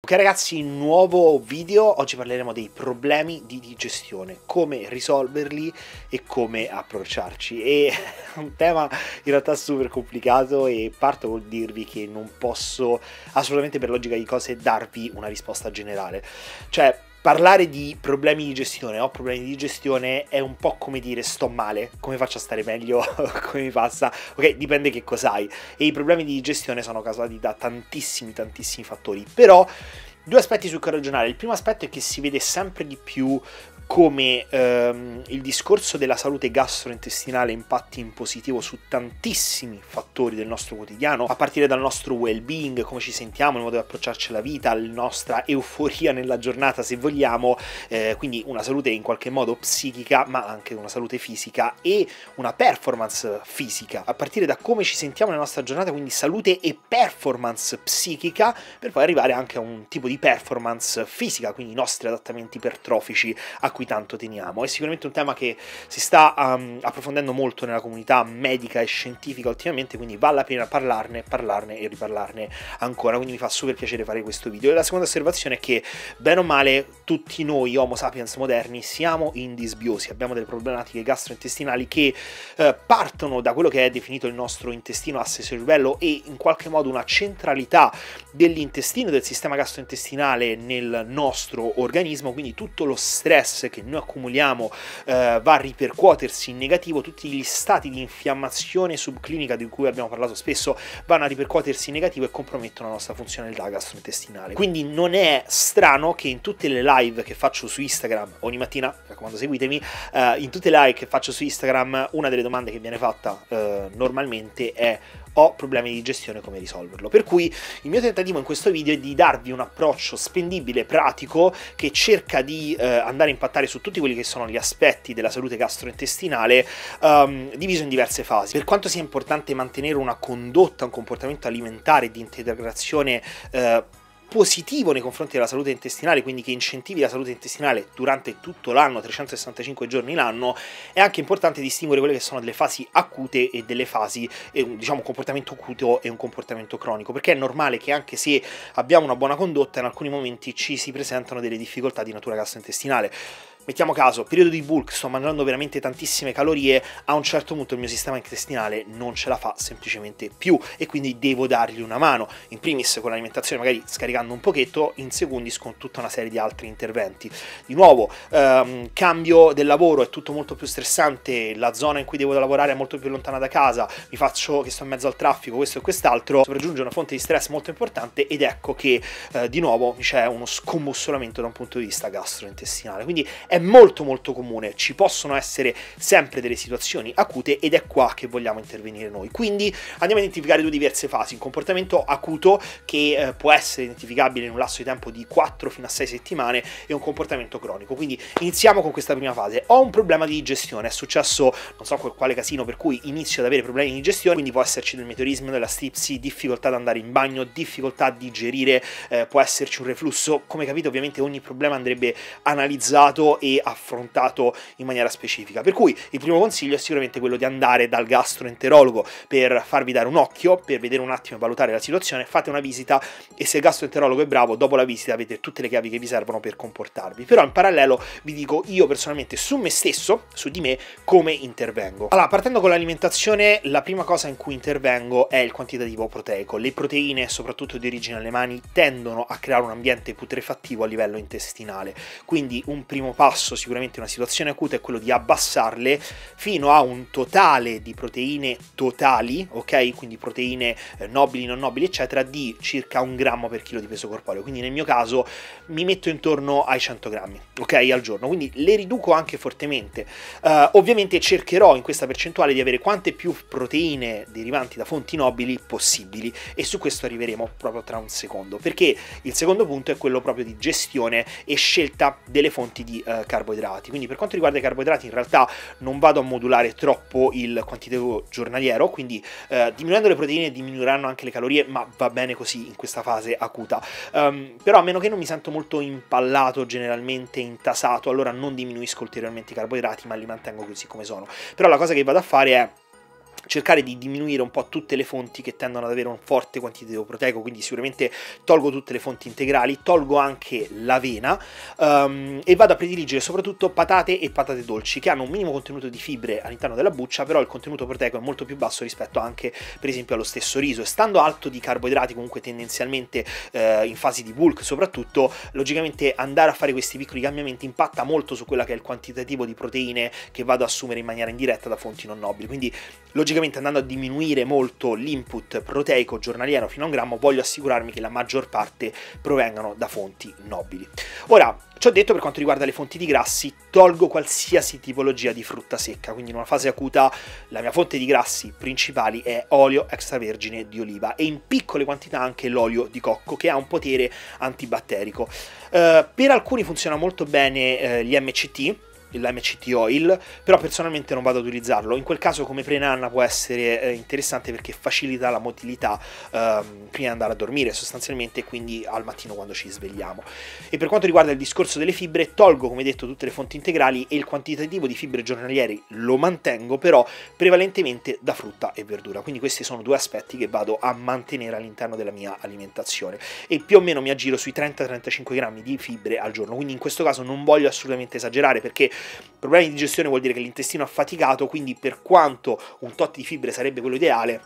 Ok ragazzi, nuovo video, oggi parleremo dei problemi di digestione, come risolverli e come approcciarci. È un tema in realtà super complicato e parto col dirvi che non posso assolutamente per logica di cose darvi una risposta generale. Cioè, parlare di problemi di gestione, ho problemi di gestione, è un po' come dire sto male, come faccio a stare meglio, come mi passa, ok, dipende che cos'hai. E i problemi di gestione sono causati da tantissimi, tantissimi fattori, però... Due aspetti su cui ragionare. Il primo aspetto è che si vede sempre di più come ehm, il discorso della salute gastrointestinale impatti in positivo su tantissimi fattori del nostro quotidiano, a partire dal nostro well-being, come ci sentiamo, il modo di approcciarci alla vita, la nostra euforia nella giornata se vogliamo, eh, quindi una salute in qualche modo psichica ma anche una salute fisica e una performance fisica, a partire da come ci sentiamo nella nostra giornata, quindi salute e performance psichica, per poi arrivare anche a un tipo di performance fisica, quindi i nostri adattamenti ipertrofici a cui tanto teniamo. È sicuramente un tema che si sta um, approfondendo molto nella comunità medica e scientifica ultimamente, quindi vale la pena parlarne, parlarne e riparlarne ancora. Quindi mi fa super piacere fare questo video. E la seconda osservazione è che, bene o male, tutti noi Homo sapiens moderni siamo in disbiosi, abbiamo delle problematiche gastrointestinali che eh, partono da quello che è definito il nostro intestino asse cervello e in qualche modo una centralità dell'intestino, del sistema gastrointestinale nel nostro organismo, quindi tutto lo stress che noi accumuliamo eh, va a ripercuotersi in negativo, tutti gli stati di infiammazione subclinica di cui abbiamo parlato spesso vanno a ripercuotersi in negativo e compromettono la nostra funzionalità gastrointestinale. Quindi non è strano che in tutte le live che faccio su Instagram ogni mattina, mi raccomando seguitemi, eh, in tutte le live che faccio su Instagram una delle domande che viene fatta eh, normalmente è ho problemi di gestione come risolverlo. Per cui il mio tentativo in questo video è di darvi un approccio spendibile, pratico, che cerca di eh, andare a impattare su tutti quelli che sono gli aspetti della salute gastrointestinale, um, diviso in diverse fasi. Per quanto sia importante mantenere una condotta, un comportamento alimentare di integrazione eh, positivo nei confronti della salute intestinale, quindi che incentivi la salute intestinale durante tutto l'anno, 365 giorni l'anno, è anche importante distinguere quelle che sono delle fasi acute e delle fasi, eh, diciamo, un comportamento acuto e un comportamento cronico, perché è normale che anche se abbiamo una buona condotta, in alcuni momenti ci si presentano delle difficoltà di natura gastrointestinale mettiamo caso, periodo di bulk, sto mangiando veramente tantissime calorie, a un certo punto il mio sistema intestinale non ce la fa semplicemente più e quindi devo dargli una mano, in primis con l'alimentazione magari scaricando un pochetto, in secondis con tutta una serie di altri interventi. Di nuovo, ehm, cambio del lavoro, è tutto molto più stressante, la zona in cui devo lavorare è molto più lontana da casa, mi faccio che sto in mezzo al traffico, questo e quest'altro, sopraggiunge una fonte di stress molto importante ed ecco che eh, di nuovo c'è uno scombussolamento da un punto di vista gastrointestinale. Quindi è è molto molto comune, ci possono essere sempre delle situazioni acute ed è qua che vogliamo intervenire noi. Quindi andiamo a identificare due diverse fasi, un comportamento acuto che eh, può essere identificabile in un lasso di tempo di 4 fino a 6 settimane e un comportamento cronico. Quindi iniziamo con questa prima fase. Ho un problema di digestione, è successo non so quale casino per cui inizio ad avere problemi di digestione, quindi può esserci del meteorismo, della stipsi, difficoltà ad andare in bagno, difficoltà a digerire, eh, può esserci un reflusso, come capite ovviamente ogni problema andrebbe analizzato e e affrontato in maniera specifica. Per cui il primo consiglio è sicuramente quello di andare dal gastroenterologo per farvi dare un occhio, per vedere un attimo e valutare la situazione, fate una visita e se il gastroenterologo è bravo, dopo la visita avete tutte le chiavi che vi servono per comportarvi. Però in parallelo vi dico io personalmente su me stesso, su di me, come intervengo. Allora, partendo con l'alimentazione, la prima cosa in cui intervengo è il quantitativo proteico. Le proteine, soprattutto di origine alle mani, tendono a creare un ambiente putrefattivo a livello intestinale. Quindi un primo passo basso, sicuramente una situazione acuta, è quello di abbassarle fino a un totale di proteine totali, ok? Quindi proteine eh, nobili, non nobili, eccetera, di circa un grammo per chilo di peso corporeo. Quindi nel mio caso mi metto intorno ai 100 grammi, ok? Al giorno. Quindi le riduco anche fortemente. Uh, ovviamente cercherò in questa percentuale di avere quante più proteine derivanti da fonti nobili possibili e su questo arriveremo proprio tra un secondo perché il secondo punto è quello proprio di gestione e scelta delle fonti di uh, carboidrati. Quindi per quanto riguarda i carboidrati in realtà non vado a modulare troppo il quantitativo giornaliero, quindi eh, diminuendo le proteine diminuiranno anche le calorie, ma va bene così in questa fase acuta. Um, però a meno che non mi sento molto impallato generalmente, intasato, allora non diminuisco ulteriormente i carboidrati, ma li mantengo così come sono. Però la cosa che vado a fare è cercare di diminuire un po' tutte le fonti che tendono ad avere un forte quantitativo proteico, quindi sicuramente tolgo tutte le fonti integrali, tolgo anche l'avena um, e vado a prediligere soprattutto patate e patate dolci che hanno un minimo contenuto di fibre all'interno della buccia, però il contenuto proteico è molto più basso rispetto anche per esempio allo stesso riso stando alto di carboidrati comunque tendenzialmente eh, in fase di bulk soprattutto, logicamente andare a fare questi piccoli cambiamenti impatta molto su quella che è il quantitativo di proteine che vado ad assumere in maniera indiretta da fonti non nobili, quindi logicamente logicamente andando a diminuire molto l'input proteico giornaliero fino a un grammo, voglio assicurarmi che la maggior parte provengano da fonti nobili. Ora, Ciò detto per quanto riguarda le fonti di grassi, tolgo qualsiasi tipologia di frutta secca, quindi in una fase acuta la mia fonte di grassi principali è olio extravergine di oliva e in piccole quantità anche l'olio di cocco che ha un potere antibatterico. Eh, per alcuni funziona molto bene eh, gli MCT, l'MCT Oil, però personalmente non vado ad utilizzarlo. In quel caso come pre-nanna può essere eh, interessante perché facilita la motilità ehm, prima di andare a dormire sostanzialmente, e quindi al mattino quando ci svegliamo. E per quanto riguarda il discorso delle fibre, tolgo come detto tutte le fonti integrali e il quantitativo di fibre giornalieri lo mantengo però prevalentemente da frutta e verdura. Quindi questi sono due aspetti che vado a mantenere all'interno della mia alimentazione e più o meno mi aggiro sui 30-35 grammi di fibre al giorno. Quindi in questo caso non voglio assolutamente esagerare perché Problemi di digestione vuol dire che l'intestino ha faticato, quindi per quanto un tot di fibre sarebbe quello ideale,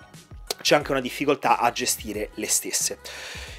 c'è anche una difficoltà a gestire le stesse.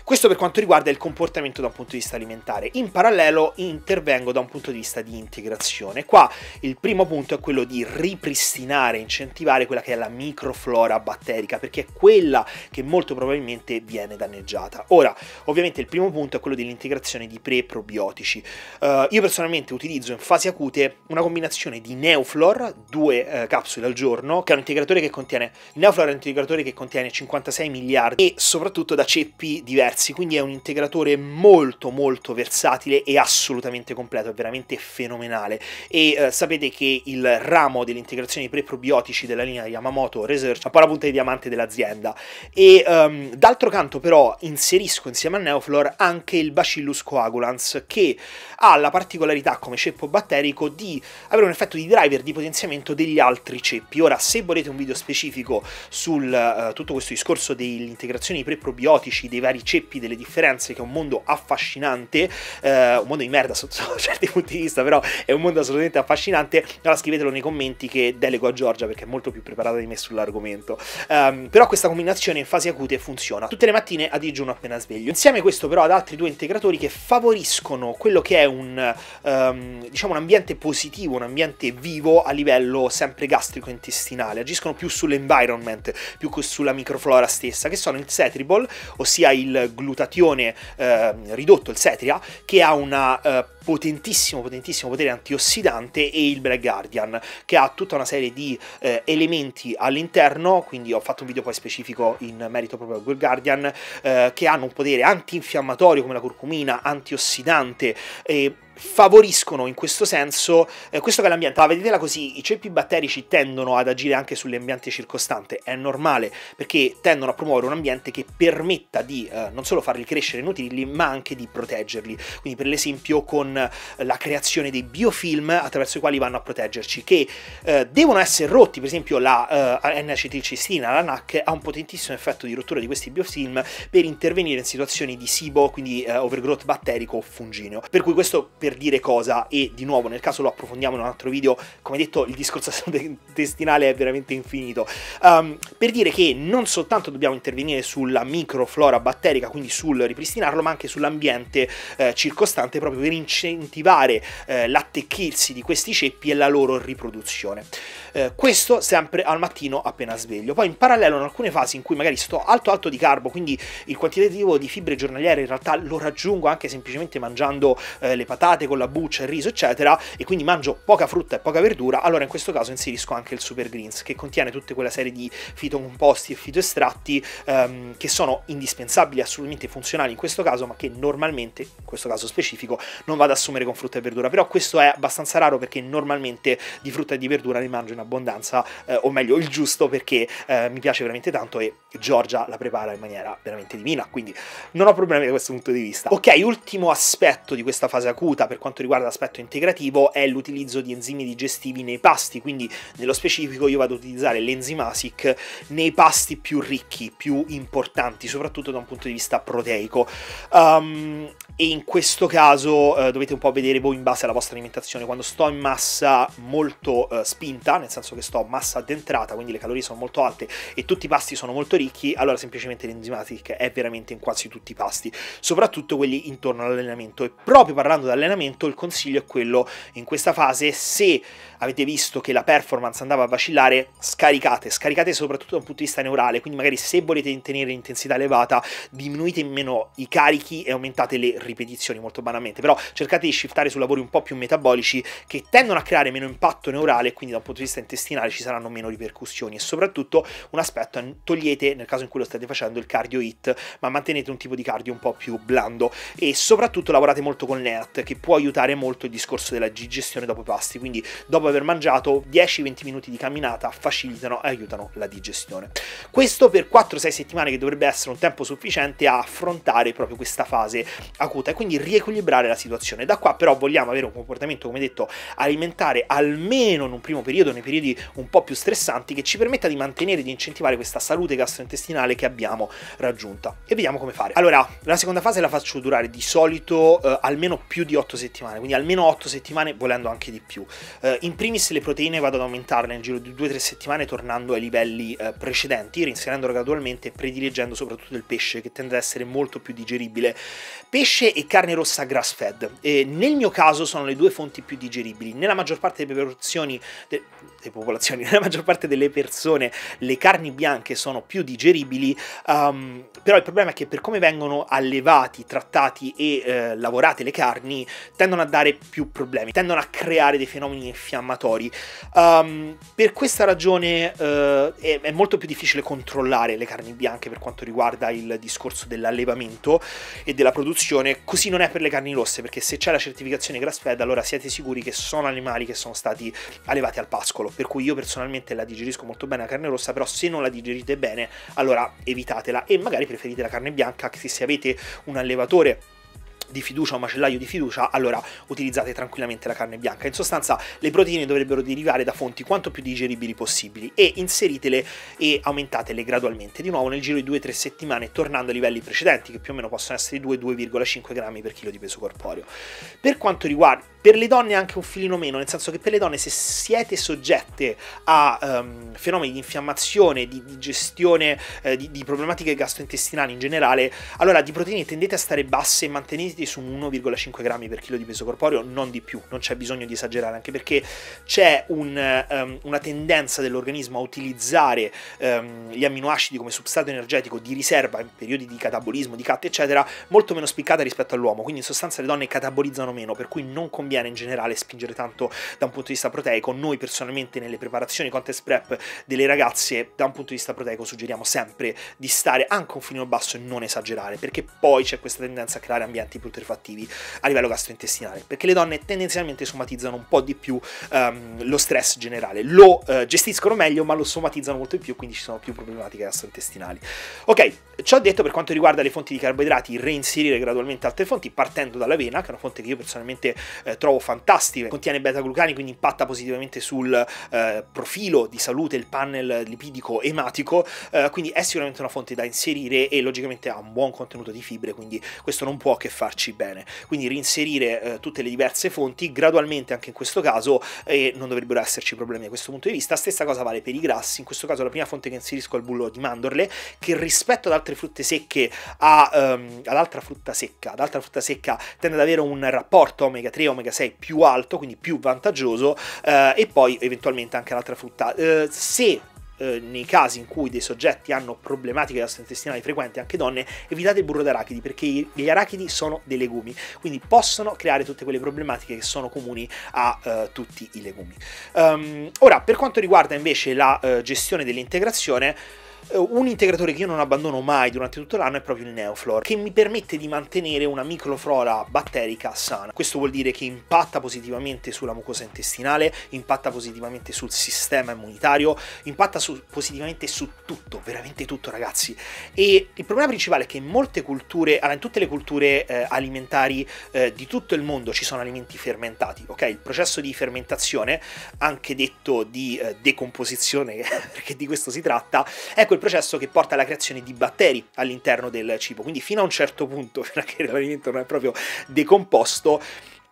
Questo per quanto riguarda il comportamento da un punto di vista alimentare. In parallelo intervengo da un punto di vista di integrazione. Qua il primo punto è quello di ripristinare, incentivare quella che è la microflora batterica, perché è quella che molto probabilmente viene danneggiata. Ora, ovviamente il primo punto è quello dell'integrazione di pre-probiotici. Uh, io personalmente utilizzo in fasi acute una combinazione di Neuflor, due uh, capsule al giorno, che è un integratore che contiene, il Neuflor è un integratore che contiene 56 miliardi e soprattutto da ceppi diversi diversi, quindi è un integratore molto molto versatile e assolutamente completo, è veramente fenomenale. E eh, sapete che il ramo delle integrazioni pre-probiotici della linea Yamamoto Research è un po' la punta di diamante dell'azienda. E um, d'altro canto però inserisco insieme a Neoflor anche il Bacillus coagulans che ha la particolarità come ceppo batterico di avere un effetto di driver di potenziamento degli altri ceppi. Ora, se volete un video specifico su uh, eh, tutto questo discorso delle integrazioni pre-probiotici, dei vari ceppi, ceppi, delle differenze, che è un mondo affascinante, eh, un mondo di merda sotto, certi punti di vista, però è un mondo assolutamente affascinante, allora scrivetelo nei commenti che delego a Giorgia perché è molto più preparata di me sull'argomento. Um, però questa combinazione in fasi acute funziona. Tutte le mattine a digiuno appena sveglio. Insieme questo però ad altri due integratori che favoriscono quello che è un, um, diciamo un ambiente positivo, un ambiente vivo a livello sempre gastrico-intestinale, agiscono più sull'environment, più che sulla microflora stessa, che sono il Cetribol, ossia il glutatione eh, ridotto, il Setria, che ha un eh, potentissimo, potentissimo potere antiossidante e il Black Guardian, che ha tutta una serie di eh, elementi all'interno, quindi ho fatto un video poi specifico in merito proprio al Black Guardian, eh, che hanno un potere antinfiammatorio come la curcumina, antiossidante e favoriscono in questo senso eh, questo che è l'ambiente. Ah, vedetela così, i ceppi batterici tendono ad agire anche sull'ambiente circostante, è normale, perché tendono a promuovere un ambiente che permetta di eh, non solo farli crescere e nutrirli, ma anche di proteggerli. Quindi per esempio con eh, la creazione dei biofilm attraverso i quali vanno a proteggerci, che eh, devono essere rotti, per esempio la eh, N-acetilcistina, la NAC, ha un potentissimo effetto di rottura di questi biofilm per intervenire in situazioni di SIBO, quindi overgrowth batterico o fungineo. Per cui questo per dire cosa e di nuovo nel caso lo approfondiamo in un altro video, come detto il discorso intestinale è veramente infinito, um, per dire che non soltanto dobbiamo intervenire sulla microflora batterica, quindi sul ripristinarlo, ma anche sull'ambiente eh, circostante proprio per incentivare eh, l'attecchirsi di questi ceppi e la loro riproduzione. Eh, questo sempre al mattino appena sveglio. Poi in parallelo in alcune fasi in cui magari sto alto alto di carbo, quindi il quantitativo di fibre giornaliere in realtà lo raggiungo anche semplicemente mangiando eh, le patate, salate con la buccia, il riso, eccetera, e quindi mangio poca frutta e poca verdura, allora in questo caso inserisco anche il Super Greens, che contiene tutta quella serie di fitocomposti e fitoestratti ehm, che sono indispensabili, assolutamente funzionali in questo caso, ma che normalmente, in questo caso specifico, non vado ad assumere con frutta e verdura. Però questo è abbastanza raro perché normalmente di frutta e di verdura ne mangio in abbondanza, eh, o meglio, il giusto perché eh, mi piace veramente tanto e Giorgia la prepara in maniera veramente divina, quindi non ho problemi da questo punto di vista. Ok, ultimo aspetto di questa fase acuta quarta per quanto riguarda l'aspetto integrativo è l'utilizzo di enzimi digestivi nei pasti, quindi nello specifico io vado ad utilizzare l'enzimasic nei pasti più ricchi, più importanti, soprattutto da un punto di vista proteico. Um, e in questo caso eh, dovete un po' vedere voi in base alla vostra alimentazione. Quando sto in massa molto eh, spinta, nel senso che sto a massa addentrata, quindi le calorie sono molto alte e tutti i pasti sono molto ricchi, allora semplicemente l'enzimatic è veramente in quasi tutti i pasti, soprattutto quelli intorno all'allenamento. E proprio parlando di allenamento, il consiglio è quello in questa fase, se avete visto che la performance andava a vacillare, scaricate, scaricate soprattutto da un punto di vista neurale, quindi magari se volete tenere l'intensità elevata, diminuite in meno i carichi e aumentate le risorse ripetizioni molto banalmente, però cercate di shiftare su lavori un po' più metabolici che tendono a creare meno impatto neurale e quindi da un punto di vista intestinale ci saranno meno ripercussioni e soprattutto un aspetto è togliete nel caso in cui lo state facendo il cardio hit, ma mantenete un tipo di cardio un po' più blando e soprattutto lavorate molto con l'ERT che può aiutare molto il discorso della digestione dopo i pasti, quindi dopo aver mangiato 10-20 minuti di camminata facilitano e aiutano la digestione. Questo per 4-6 settimane che dovrebbe essere un tempo sufficiente a affrontare proprio questa fase a acuta e quindi riequilibrare la situazione. Da qua però vogliamo avere un comportamento, come detto, alimentare almeno in un primo periodo, nei periodi un po' più stressanti, che ci permetta di mantenere e di incentivare questa salute gastrointestinale che abbiamo raggiunta. E vediamo come fare. Allora, la seconda fase la faccio durare di solito eh, almeno più di 8 settimane, quindi almeno 8 settimane volendo anche di più. Eh, in primis le proteine vado ad aumentarle nel giro di 2-3 settimane tornando ai livelli eh, precedenti, reinserendolo gradualmente e predileggendo soprattutto il pesce che tende ad essere molto più digeribile. Pesce pesce e carne rossa grass fed. E nel mio caso sono le due fonti più digeribili. Nella maggior parte delle popolazioni, de, delle popolazioni nella maggior parte delle persone le carni bianche sono più digeribili, um, però il problema è che per come vengono allevati, trattati e eh, lavorate le carni tendono a dare più problemi, tendono a creare dei fenomeni infiammatori. Um, per questa ragione eh, è, è molto più difficile controllare le carni bianche per quanto riguarda il discorso dell'allevamento e della produzione così non è per le carni rosse, perché se c'è la certificazione grass fed, allora siete sicuri che sono animali che sono stati allevati al pascolo. Per cui io personalmente la digerisco molto bene la carne rossa, però se non la digerite bene, allora evitatela e magari preferite la carne bianca, che se avete un allevatore di fiducia, un macellaio di fiducia, allora utilizzate tranquillamente la carne bianca. In sostanza le proteine dovrebbero derivare da fonti quanto più digeribili possibili e inseritele e aumentatele gradualmente, di nuovo nel giro di 2-3 settimane, tornando ai livelli precedenti che più o meno possono essere 2-2,5 grammi per chilo di peso corporeo. Per quanto riguarda per le donne anche un filino meno, nel senso che per le donne se siete soggette a um, fenomeni di infiammazione, di gestione eh, di, di, problematiche gastrointestinali in generale, allora di proteine tendete a stare basse e mantenete su 1,5 grammi per chilo di peso corporeo, non di più, non c'è bisogno di esagerare, anche perché c'è un, um, una tendenza dell'organismo a utilizzare um, gli amminoacidi come substrato energetico di riserva in periodi di catabolismo, di cat, eccetera, molto meno spiccata rispetto all'uomo, quindi in sostanza le donne catabolizzano meno, per cui non conviene conviene in generale spingere tanto da un punto di vista proteico. Noi personalmente nelle preparazioni contest prep delle ragazze da un punto di vista proteico suggeriamo sempre di stare anche un filino basso e non esagerare, perché poi c'è questa tendenza a creare ambienti putrefattivi a livello gastrointestinale, perché le donne tendenzialmente somatizzano un po' di più um, lo stress generale, lo uh, gestiscono meglio ma lo somatizzano molto di più, quindi ci sono più problematiche gastrointestinali. Ok, ciò detto per quanto riguarda le fonti di carboidrati, reinserire gradualmente altre fonti partendo dall'avena, che è una fonte che io personalmente eh, trovo fantastiche. Contiene beta-glucani, quindi impatta positivamente sul eh, profilo di salute, il panel lipidico ematico, eh, quindi è sicuramente una fonte da inserire e logicamente ha un buon contenuto di fibre, quindi questo non può che farci bene. Quindi reinserire eh, tutte le diverse fonti gradualmente anche in questo caso e non dovrebbero esserci problemi da questo punto di vista. Stessa cosa vale per i grassi, in questo caso la prima fonte che inserisco è il bullo di mandorle, che rispetto ad altre frutte secche ha, um, ad altra frutta secca, ad altra frutta secca tende ad avere un rapporto omega 3 omega sei più alto, quindi più vantaggioso, eh, e poi eventualmente anche l'altra frutta. Eh, se eh, nei casi in cui dei soggetti hanno problematiche gastrointestinali frequenti, anche donne, evitate il burro d'arachidi perché gli arachidi sono dei legumi, quindi possono creare tutte quelle problematiche che sono comuni a uh, tutti i legumi. Um, ora, per quanto riguarda invece la uh, gestione dell'integrazione, eh, un integratore che io non abbandono mai durante tutto l'anno è proprio il Neoflor, che mi permette di mantenere una microflora batterica sana. Questo vuol dire che impatta positivamente sulla mucosa intestinale, impatta positivamente sul sistema immunitario, impatta su, positivamente su tutto, veramente tutto ragazzi. E il problema principale è che in molte culture, in tutte le culture eh, alimentari eh, di tutto il mondo ci sono alimenti fermentati, ok? Il processo di fermentazione, anche detto di eh, decomposizione, perché di questo si tratta, è quel processo che porta alla creazione di batteri all'interno del cibo. Quindi fino a un certo punto, fino a che l'alimento non è proprio decomposto,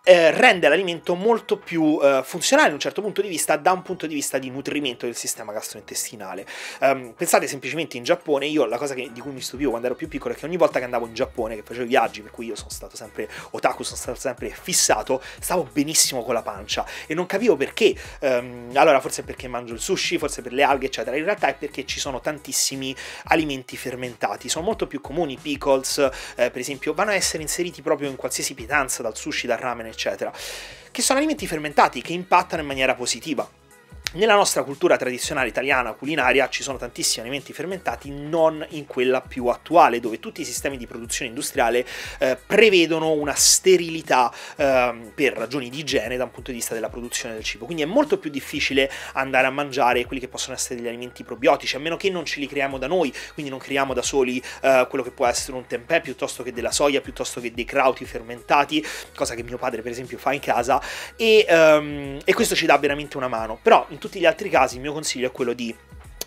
eh, rende l'alimento molto più eh, funzionale in un certo punto di vista, da un punto di vista di nutrimento del sistema gastrointestinale. Um, pensate semplicemente in Giappone, io la cosa che, di cui mi stupivo quando ero più piccolo è che ogni volta che andavo in Giappone, che facevo viaggi, per cui io sono stato sempre otaku, sono stato sempre fissato, stavo benissimo con la pancia e non capivo perché. Um, allora, forse perché mangio il sushi, forse per le alghe, eccetera. In realtà è perché ci sono tantissimi alimenti fermentati, sono molto più comuni, pickles, eh, per esempio, vanno a essere inseriti proprio in qualsiasi pietanza, dal sushi, dal ramen, eccetera, che sono alimenti fermentati che impattano in maniera positiva. Nella nostra cultura tradizionale italiana culinaria ci sono tantissimi alimenti fermentati, non in quella più attuale, dove tutti i sistemi di produzione industriale eh, prevedono una sterilità eh, per ragioni di igiene da un punto di vista della produzione del cibo. Quindi è molto più difficile andare a mangiare quelli che possono essere degli alimenti probiotici, a meno che non ce li creiamo da noi, quindi non creiamo da soli eh, quello che può essere un tempè piuttosto che della soia, piuttosto che dei crauti fermentati, cosa che mio padre per esempio fa in casa, e, ehm, e questo ci dà veramente una mano. Però in tutti gli altri casi il mio consiglio è quello di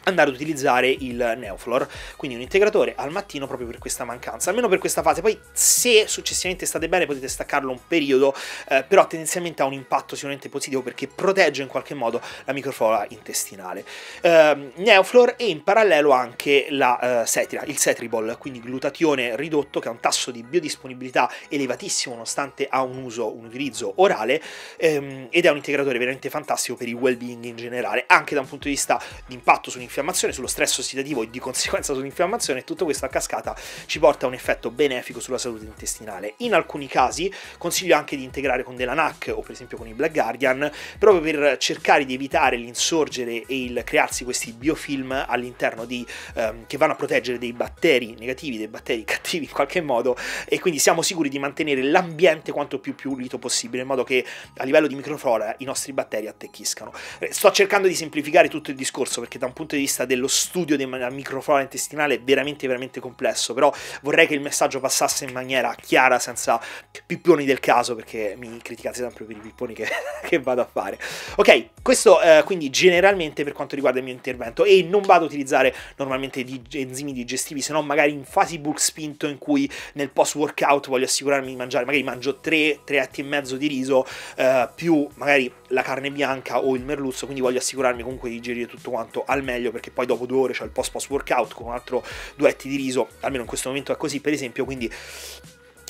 andare ad utilizzare il Neoflor, quindi un integratore al mattino proprio per questa mancanza, almeno per questa fase, poi se successivamente state bene potete staccarlo un periodo, eh, però tendenzialmente ha un impatto sicuramente positivo perché protegge in qualche modo la microflora intestinale. Eh, Neoflor e in parallelo anche la eh, setira, il Cetribol, quindi glutatione ridotto che ha un tasso di biodisponibilità elevatissimo nonostante ha un uso, un utilizzo orale ehm, ed è un integratore veramente fantastico per il well-being in generale, anche da un punto di vista di impatto sull'infezione sull'infiammazione, sullo stress ossidativo e di conseguenza sull'infiammazione e tutto questo a cascata ci porta a un effetto benefico sulla salute intestinale. In alcuni casi consiglio anche di integrare con della NAC o per esempio con i Black Guardian proprio per cercare di evitare l'insorgere e il crearsi questi biofilm all'interno di ehm, che vanno a proteggere dei batteri negativi, dei batteri cattivi in qualche modo e quindi siamo sicuri di mantenere l'ambiente quanto più pulito possibile in modo che a livello di microflora i nostri batteri attecchiscano. Eh, sto cercando di semplificare tutto il discorso perché da un punto di vista dello studio della microflora intestinale è veramente veramente complesso, però vorrei che il messaggio passasse in maniera chiara senza pipponi del caso perché mi criticate sempre per i pipponi che, che vado a fare. Ok, questo eh, quindi generalmente per quanto riguarda il mio intervento e non vado ad utilizzare normalmente di enzimi digestivi se non magari in fasi bulk spinto in cui nel post workout voglio assicurarmi di mangiare, magari mangio 3, 3 atti e mezzo di riso eh, più magari la carne bianca o il merluzzo, quindi voglio assicurarmi comunque di digerire tutto quanto al meglio perché poi dopo due ore c'è il post post workout con un altro duetti di riso, almeno in questo momento è così per esempio, quindi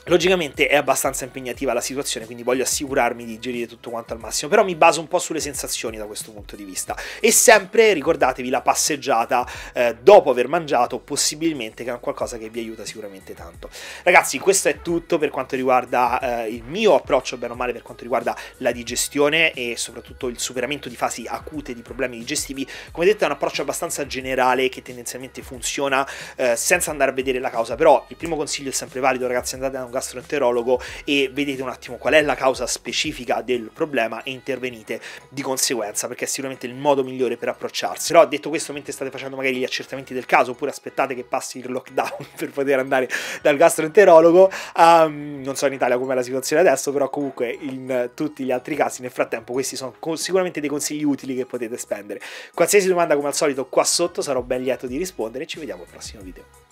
Logicamente è abbastanza impegnativa la situazione, quindi voglio assicurarmi di gestire tutto quanto al massimo, però mi baso un po' sulle sensazioni da questo punto di vista. E sempre ricordatevi la passeggiata eh, dopo aver mangiato, possibilmente che è qualcosa che vi aiuta sicuramente tanto. Ragazzi, questo è tutto per quanto riguarda eh, il mio approccio, bene o male, per quanto riguarda la digestione e soprattutto il superamento di fasi acute di problemi digestivi. Come detto è un approccio abbastanza generale che tendenzialmente funziona eh, senza andare a vedere la causa, però il primo consiglio è sempre valido, ragazzi, andate a un gastroenterologo e vedete un attimo qual è la causa specifica del problema e intervenite di conseguenza perché è sicuramente il modo migliore per approcciarsi. Però detto questo, mentre state facendo magari gli accertamenti del caso oppure aspettate che passi il lockdown per poter andare dal gastroenterologo, um, non so in Italia com'è la situazione adesso, però comunque in tutti gli altri casi nel frattempo questi sono sicuramente dei consigli utili che potete spendere. Qualsiasi domanda come al solito qua sotto sarò ben lieto di rispondere e ci vediamo al prossimo video.